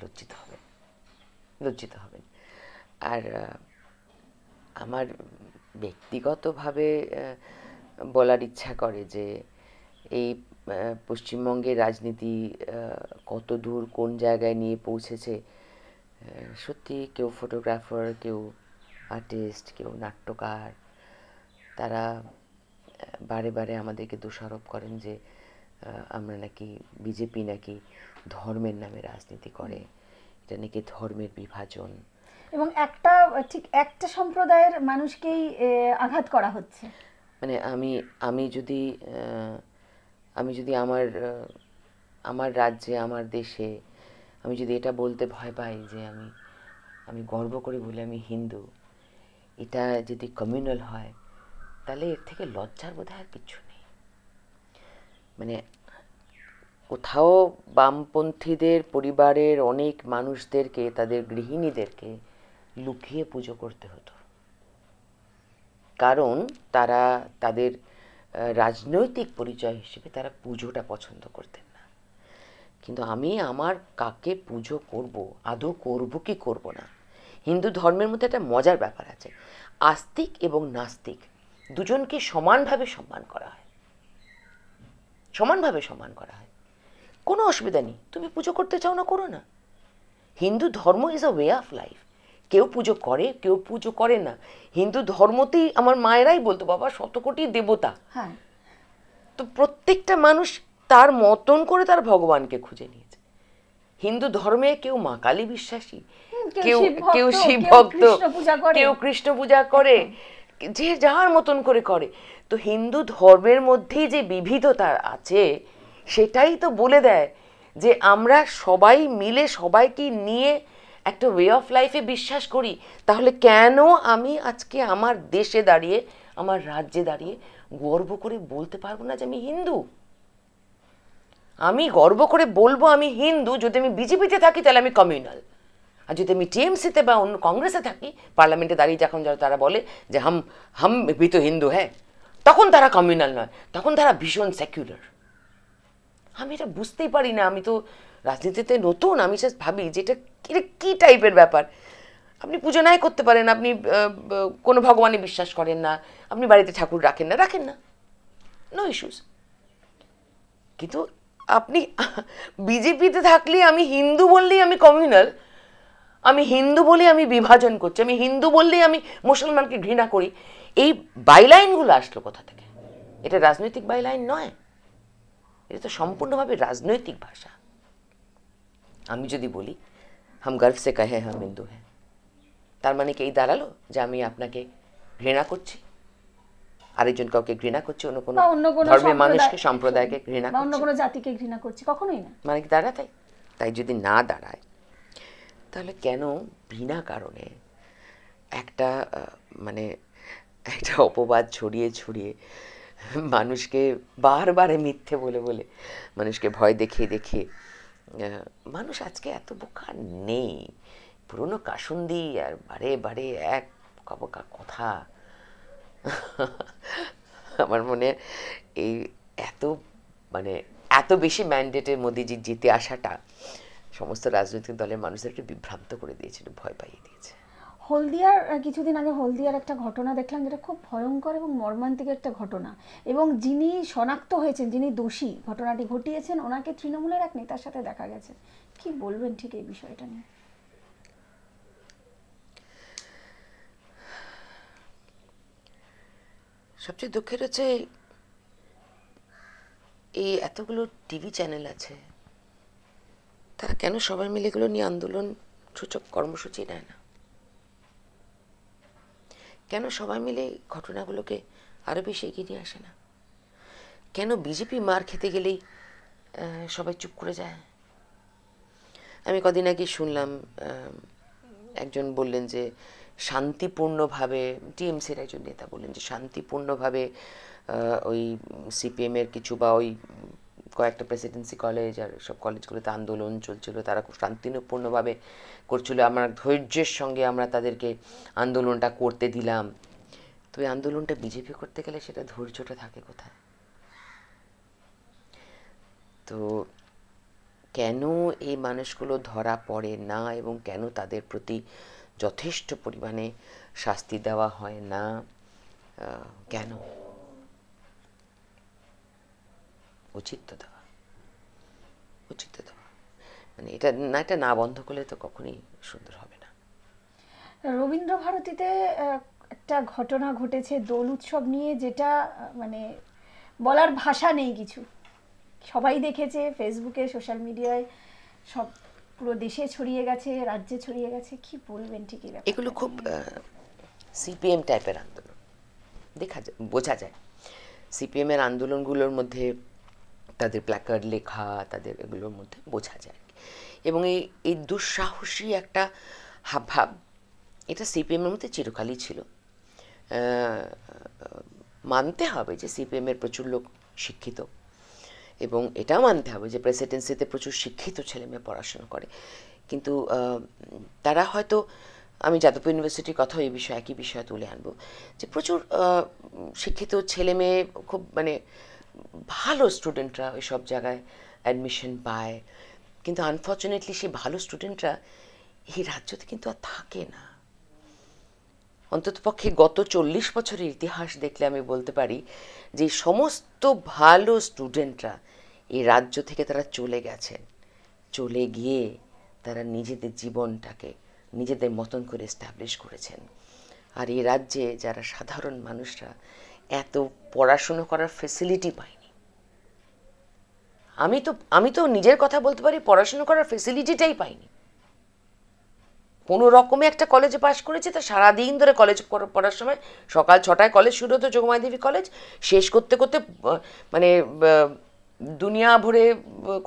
লজ্জিত হবে লজ্জিত হবেন আর আমার ব্যক্তিগতভাবে বলার ইচ্ছা করে যে এই পশ্চিমবঙ্গের রাজনীতি কত দূর কোন জায়গায় নিয়ে পৌঁছেছে সত্যি কেউ ফটোগ্রাফার কেউ আর্টিস্ট কেউ নাট্যকার তারা বারে বারে আমাদেরকে দোষারোপ করেন যে আমরা নাকি বিজেপি নাকি ধর্মের নামে রাজনীতি করে এটা নাকি ধর্মের বিভাজন এবং একটা ঠিক একটা সম্প্রদায়ের মানুষকেই আঘাত করা হচ্ছে মানে আমি আমি যদি আমি যদি আমার আমার রাজ্যে আমার দেশে আমি যদি এটা বলতে ভয় পাই যে আমি আমি গর্ব করে বলি আমি হিন্দু এটা যদি কমিউনাল হয় তাহলে এর থেকে লজ্জার বোধ আর কিছু নেই মানে কোথাও বামপন্থীদের পরিবারের অনেক মানুষদেরকে তাদের গৃহিণীদেরকে লুকিয়ে পুজো করতে হতো কারণ তারা তাদের রাজনৈতিক পরিচয় হিসেবে তারা পুজোটা পছন্দ করতেন না কিন্তু আমি আমার কাকে পুজো করব আদৌ করব কি করব না হিন্দু ধর্মের মধ্যে একটা মজার ব্যাপার আছে আস্তিক এবং নাস্তিক দুজনকে সমানভাবে সম্মান করা হয় সমানভাবে সম্মান করা হয় কোনো অসুবিধা নেই তুমি পুজো করতে চাও না করো না হিন্দু ধর্ম is a way of life কেউ পুজো করে কেউ পুজো করে না হিন্দু ধর্মতেই আমার মায়েরাই বলতো বাবা শত কোটি দেবতা হ্যাঁ। তো প্রত্যেকটা মানুষ তার মতন করে তার ভগবানকে খুঁজে নিয়েছে হিন্দু ধর্মে কেউ মা কালী বিশ্বাসী কেউ কেউ শিব ভক্ত কেউ কৃষ্ণ পূজা করে যে যার মতন করে করে তো হিন্দু ধর্মের মধ্যে যে বিবিধতা আছে সেটাই তো বলে দেয় যে আমরা সবাই মিলে সবাইকে নিয়ে একটা ওয়ে অফ লাইফে বিশ্বাস করি তাহলে কেন আমি আজকে আমার দেশে দাঁড়িয়ে আমার রাজ্যে দাঁড়িয়ে গর্ব করে বলতে পারবো না যে আমি হিন্দু আমি গর্ব করে বলবো আমি হিন্দু যদি আমি বিজেপিতে থাকি তাহলে আমি কমিউনাল আর যদি আমি টিএমসিতে বা অন্য কংগ্রেসে থাকি পার্লামেন্টে দাঁড়িয়ে যখন যারা তারা বলে যে হাম হাম ভি তো হিন্দু হ্যাঁ তখন তারা কমিউনাল নয় তখন তারা ভীষণ সেকুলার আমি এটা বুঝতেই পারি না আমি তো রাজনীতিতে নতুন আমি সে ভাবি যে এটা কী টাইপের ব্যাপার আপনি পুজো নাই করতে পারেন আপনি কোনো ভগবানে বিশ্বাস করেন না আপনি বাড়িতে ঠাকুর রাখেন না রাখেন না নো ইস্যুস কিন্তু আপনি বিজেপিতে থাকলে আমি হিন্দু বললেই আমি কমিউনাল আমি হিন্দু বলি আমি বিভাজন করছি আমি হিন্দু বললেই আমি মুসলমানকে ঘৃণা করি এই বাইলাইনগুলো আসলো কোথা থেকে এটা রাজনৈতিক বাইলাইন নয় এটা তো সম্পূর্ণভাবে রাজনৈতিক ভাষা আমি যদি বলি হাম গর্ভ সে কাহে হাম হিন্দু হ্যাঁ তার মানে কি এই দাঁড়ালো যে আমি আপনাকে ঘৃণা করছি আরেকজন কাউকে ঘৃণা করছে অন্য কোনো ধর্মের মানুষকে সম্প্রদায়কে ঘৃণা করছে অন্য কোনো জাতিকে ঘৃণা করছে কখনোই না মানে কি দাঁড়া তাই তাই যদি না দাঁড়ায় তাহলে কেন বিনা কারণে একটা মানে একটা অপবাদ ছড়িয়ে ছড়িয়ে মানুষকে বারবারে মিথ্যে বলে বলে মানুষকে ভয় দেখিয়ে দেখিয়ে মানুষ আজকে এত বোকা নেই পুরনো কাসুন্দি আর বারে বারে এক বোকা বোকা কথা আমার মনে এই এত মানে এত বেশি ম্যান্ডেটে মোদিজির জিতে আসাটা সমস্ত রাজনৈতিক দলের মানুষদেরকে বিভ্রান্ত করে দিয়েছিল ভয় পাইয়ে দিয়েছে হলদিয়ার কিছুদিন আগে হলদিয়ার একটা ঘটনা দেখলাম যেটা খুব ভয়ঙ্কর এবং মর্মান্তিক একটা ঘটনা এবং যিনি শনাক্ত হয়েছেন যিনি দোষী ঘটনাটি ঘটিয়েছেন ওনাকে তৃণমূলের এক নেতার সাথে দেখা গেছে কি বলবেন ঠিক এই বিষয়টা নিয়ে সবচেয়ে দুঃখের হচ্ছে এই এতগুলো টিভি চ্যানেল আছে তারা কেন সবাই মিলে এগুলো নিয়ে আন্দোলন সূচক কর্মসূচি নেয় না কেন সবাই মিলে ঘটনাগুলোকে আরও বেশি এগিয়ে নিয়ে আসে না কেন বিজেপি মার খেতে গেলেই সবাই চুপ করে যায় আমি কদিন আগে শুনলাম একজন বললেন যে শান্তিপূর্ণভাবে টিএমসির একজন নেতা বললেন যে শান্তিপূর্ণভাবে ওই সিপিএমের কিছু বা ওই কয়েকটা প্রেসিডেন্সি কলেজ আর সব কলেজগুলোতে আন্দোলন চলছিল তারা খুব শান্তিপূর্ণভাবে করছিল আমরা ধৈর্যের সঙ্গে আমরা তাদেরকে আন্দোলনটা করতে দিলাম তো এই আন্দোলনটা বিজেপি করতে গেলে সেটা ধৈর্যটা থাকে কোথায় তো কেন এই মানুষগুলো ধরা পড়ে না এবং কেন তাদের প্রতি যথেষ্ট পরিমাণে শাস্তি দেওয়া হয় না কেন উচিত তো দেওয়া উচিত তো মানে এটা না এটা না বন্ধ করলে তো কখনই সুন্দর হবে না রবীন্দ্র ভারতীতে একটা ঘটনা ঘটেছে দোল উৎসব নিয়ে যেটা মানে বলার ভাষা নেই কিছু সবাই দেখেছে ফেসবুকে সোশ্যাল মিডিয়ায় সব পুরো দেশে ছড়িয়ে গেছে রাজ্যে ছড়িয়ে গেছে কি বলবেন ঠিকই এগুলো খুব সিপিএম টাইপের আন্দোলন দেখা যায় বোঝা যায় সিপিএমের আন্দোলনগুলোর মধ্যে তাদের প্ল্যাকার্ড লেখা তাদের এগুলোর মধ্যে বোঝা যায় এবং এই এই দুঃসাহসী একটা হাবভাব এটা সিপিএমের মধ্যে চিরকালই ছিল মানতে হবে যে সিপিএমের প্রচুর লোক শিক্ষিত এবং এটাও মানতে হবে যে প্রেসিডেন্সিতে প্রচুর শিক্ষিত ছেলেমেয়ে পড়াশোনা করে কিন্তু তারা হয়তো আমি যাদবপুর ইউনিভার্সিটির কথা এই বিষয়ে একই বিষয়ে তুলে আনবো যে প্রচুর শিক্ষিত ছেলে মেয়ে খুব মানে ভালো স্টুডেন্টরা ওই সব জায়গায় অ্যাডমিশন পায় কিন্তু আনফর্চুনেটলি সেই ভালো স্টুডেন্টরা এই রাজ্যতে কিন্তু আর থাকে না অন্ততপক্ষে গত চল্লিশ বছরের ইতিহাস দেখলে আমি বলতে পারি যে সমস্ত ভালো স্টুডেন্টরা এই রাজ্য থেকে তারা চলে গেছেন চলে গিয়ে তারা নিজেদের জীবনটাকে নিজেদের মতন করে এস্টাবলিশ করেছেন আর এই রাজ্যে যারা সাধারণ মানুষরা এত পড়াশুনো করার ফেসিলিটি পায় আমি তো আমি তো নিজের কথা বলতে পারি পড়াশুনো করার ফেসিলিটিটাই পাইনি কোনো রকমে একটা কলেজে পাশ করেছে তা সারাদিন ধরে কলেজ পড়ার সময় সকাল ছটায় কলেজ শুরু হতো যোগমায় দেবী কলেজ শেষ করতে করতে মানে দুনিয়া ভরে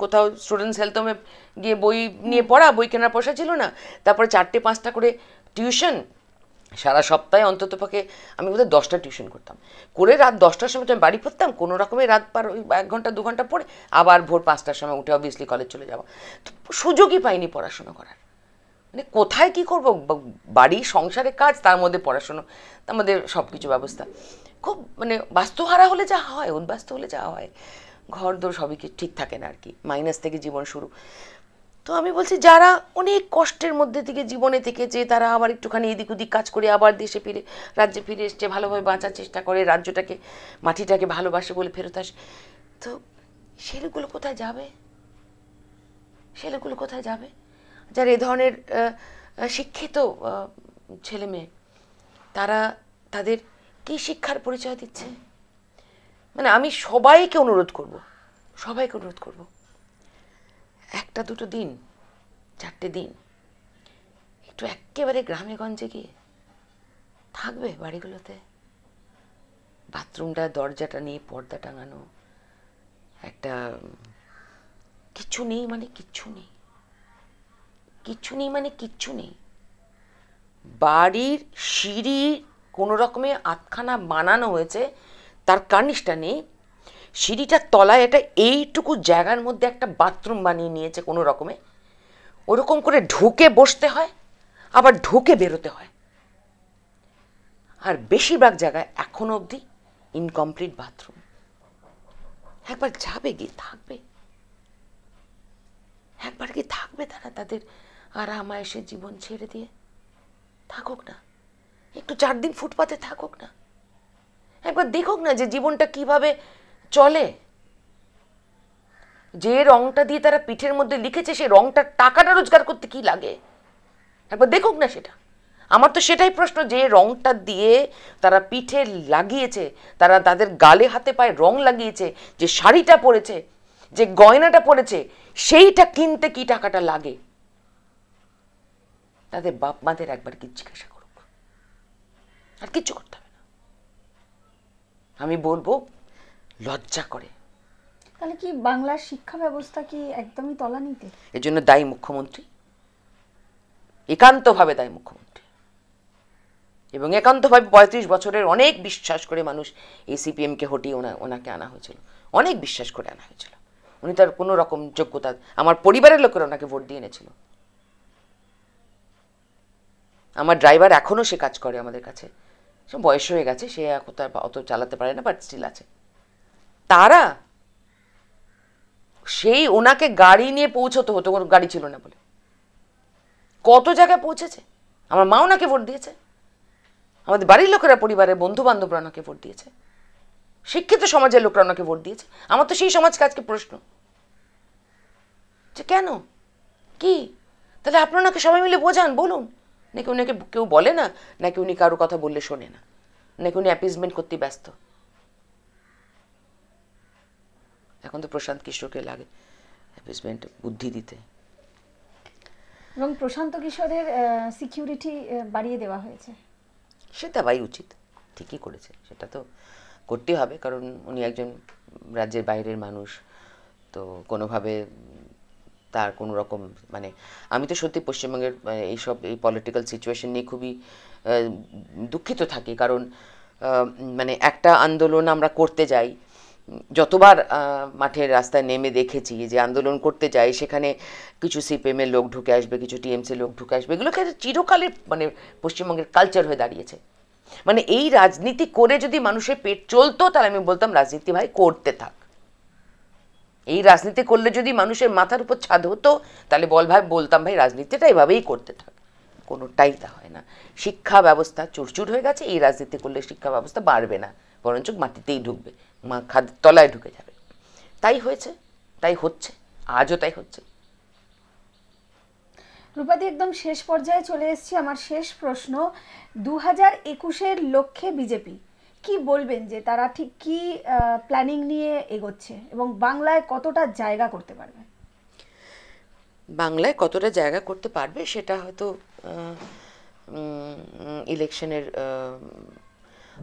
কোথাও স্টুডেন্টস হেলথ হোমে গিয়ে বই নিয়ে পড়া বই কেনার পয়সা ছিল না তারপরে চারটে পাঁচটা করে টিউশন সারা সপ্তাহে অন্তত পক্ষে আমি বোধহয় দশটা টিউশন করতাম করে রাত দশটার সময় আমি বাড়ি ফিরতাম কোনো রকমে রাত পার ওই এক ঘন্টা দু ঘন্টা পরে আবার ভোর পাঁচটার সময় উঠে অবভিয়াসলি কলেজ চলে যাবো তো সুযোগই পাইনি পড়াশুনো করার মানে কোথায় কি করব বাড়ি সংসারে কাজ তার মধ্যে পড়াশুনো তার মধ্যে সব কিছু ব্যবস্থা খুব মানে বাস্তুহারা হলে যা হয় উদ্বাস্ত হলে যা হয় ঘর দোর সবই ঠিক থাকে না আর কি মাইনাস থেকে জীবন শুরু তো আমি বলছি যারা অনেক কষ্টের মধ্যে থেকে জীবনে থেকেছে তারা আবার একটুখানি এদিক ওদিক কাজ করে আবার দেশে ফিরে রাজ্যে ফিরে এসছে ভালোভাবে বাঁচার চেষ্টা করে রাজ্যটাকে মাটিটাকে ভালোবাসে বলে ফেরত আসে তো সে লোকগুলো কোথায় যাবে সে লোকগুলো কোথায় যাবে যারা এ ধরনের শিক্ষিত ছেলে মেয়ে তারা তাদের কি শিক্ষার পরিচয় দিচ্ছে মানে আমি সবাইকে অনুরোধ করব সবাইকে অনুরোধ করবো একটা দুটো দিন চারটে দিন একটু একেবারে গ্রামে গঞ্জে গিয়ে থাকবে বাড়িগুলোতে বাথরুমটা দরজাটা নেই পর্দা টাঙানো একটা কিচ্ছু নেই মানে কিচ্ছু নেই কিচ্ছু নেই মানে কিচ্ছু নেই বাড়ির সিঁড়ি কোনো রকমে আতখানা বানানো হয়েছে তার কার্নিশটা নেই সিঁড়িটার তলায় একটা এইটুকু জায়গার মধ্যে একটা বাথরুম বানিয়ে নিয়েছে কোনো রকমে ওরকম করে ঢুকে বসতে হয় আবার ঢুকে বেরোতে হয় আর বেশিরভাগ জায়গায় এখন অবধি ইনকমপ্লিট বাথরুম একবার যাবে গিয়ে থাকবে একবার কি থাকবে তারা তাদের আর আরামায়েসে জীবন ছেড়ে দিয়ে থাকুক না একটু চার দিন ফুটপাতে থাকুক না একবার দেখুক না যে জীবনটা কিভাবে চলে যে রংটা দিয়ে তারা পিঠের মধ্যে লিখেছে সেই রংটার টাকাটা রোজগার করতে কি লাগে একবার দেখুক না সেটা আমার তো সেটাই প্রশ্ন যে রংটা দিয়ে তারা পিঠে লাগিয়েছে তারা তাদের গালে হাতে পায়ে রং লাগিয়েছে যে শাড়িটা পরেছে যে গয়নাটা পরেছে সেইটা কিনতে কি টাকাটা লাগে তাদের বাপ মাদের একবার কি জিজ্ঞাসা করুক আর কিচ্ছু করতে হবে না আমি বলবো লজ্জা করে তাহলে কি বাংলার শিক্ষা ব্যবস্থা কি একদমই তলানিতে এর জন্য দায়ী মুখ্যমন্ত্রী একান্তভাবে দায়ী মুখ্যমন্ত্রী এবং একান্তভাবে পঁয়ত্রিশ বছরের অনেক বিশ্বাস করে মানুষ এই সিপিএমকে হটিয়ে ওনা ওনাকে আনা হয়েছিল অনেক বিশ্বাস করে আনা হয়েছিল উনি তার কোনো রকম যোগ্যতা আমার পরিবারের লোকেরা ওনাকে ভোট দিয়ে এনেছিল আমার ড্রাইভার এখনও সে কাজ করে আমাদের কাছে সে বয়স হয়ে গেছে সে কোথাও অত চালাতে পারে না বাট স্টিল আছে তারা সেই ওনাকে গাড়ি নিয়ে পৌঁছতে হতো কোনো গাড়ি ছিল না বলে কত জায়গায় পৌঁছেছে আমার মা ওনাকে ভোট দিয়েছে আমাদের বাড়ির লোকেরা পরিবারের বন্ধু বান্ধবরা ওনাকে ভোট দিয়েছে শিক্ষিত সমাজের লোকরা ওনাকে ভোট দিয়েছে আমার তো সেই সমাজকে আজকে প্রশ্ন যে কেন কি তাহলে আপনি ওনাকে সবাই মিলে বোঝান বলুন নাকি উনাকে কেউ বলে না নাকি উনি কারো কথা বললে শোনে না নাকি উনি অ্যাপিজমেন্ট করতে ব্যস্ত এখন তো প্রশান্ত কিশোরকে লাগে অ্যাপিসমেন্ট বুদ্ধি দিতে এবং প্রশান্ত কিশোরের সিকিউরিটি বাড়িয়ে দেওয়া হয়েছে সেটা ভাই উচিত ঠিকই করেছে সেটা তো করতে হবে কারণ উনি একজন রাজ্যের বাইরের মানুষ তো কোনোভাবে তার কোনো রকম মানে আমি তো সত্যি পশ্চিমবঙ্গের মানে এইসব এই পলিটিক্যাল সিচুয়েশন নিয়ে খুবই দুঃখিত থাকি কারণ মানে একটা আন্দোলন আমরা করতে যাই যতবার মাঠের রাস্তায় নেমে দেখেছি যে আন্দোলন করতে যায় সেখানে কিছু সিপিএমের লোক ঢুকে আসবে কিছু টিএমসি লোক ঢুকে আসবে এগুলো কিন্তু চিরকালের মানে পশ্চিমবঙ্গের কালচার হয়ে দাঁড়িয়েছে মানে এই রাজনীতি করে যদি মানুষের পেট চলতো তাহলে আমি বলতাম রাজনীতি ভাই করতে থাক এই রাজনীতি করলে যদি মানুষের মাথার উপর ছাদ হতো তাহলে বল ভাই বলতাম ভাই রাজনীতিটা এভাবেই করতে থাক কোনোটাই তা হয় না শিক্ষা ব্যবস্থা চুরচুর হয়ে গেছে এই রাজনীতি করলে শিক্ষা ব্যবস্থা বাড়বে না বরঞ্চ মাটিতেই ঢুকবে মা খাদ্যের তলায় ঢুকে যাবে তাই হয়েছে তাই হচ্ছে আজও তাই হচ্ছে রূপাদি একদম শেষ পর্যায়ে চলে এসেছি আমার শেষ প্রশ্ন দু হাজার একুশের লক্ষ্যে বিজেপি কি বলবেন যে তারা ঠিক কি প্ল্যানিং নিয়ে এগোচ্ছে এবং বাংলায় কতটা জায়গা করতে পারবে বাংলায় কতটা জায়গা করতে পারবে সেটা হয়তো ইলেকশনের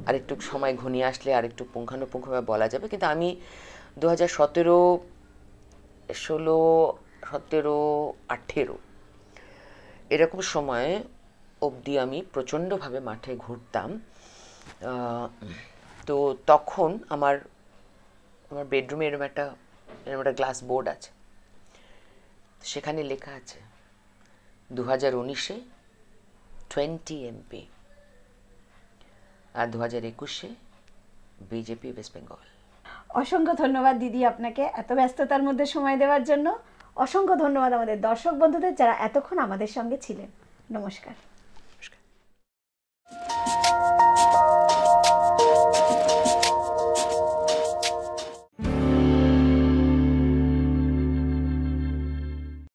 আরেকটু সময় ঘনিয়ে আসলে আরেকটু পুঙ্খানুপুঙ্খভাবে বলা যাবে কিন্তু আমি দু হাজার সতেরো ষোলো সতেরো আঠেরো এরকম সময়ে অবধি আমি প্রচণ্ডভাবে মাঠে ঘুরতাম তো তখন আমার আমার বেডরুমে এরকম একটা এরকম একটা গ্লাস বোর্ড আছে সেখানে লেখা আছে দু হাজার উনিশে টোয়েন্টি এমপি আর দু হাজার একুশে বিজেপি ওয়েস্ট বেঙ্গল অসংখ্য ধন্যবাদ দিদি আপনাকে এত ব্যস্ততার মধ্যে সময় দেওয়ার জন্য অসংখ্য ধন্যবাদ আমাদের দর্শক বন্ধুদের যারা এতক্ষণ আমাদের সঙ্গে ছিলেন নমস্কার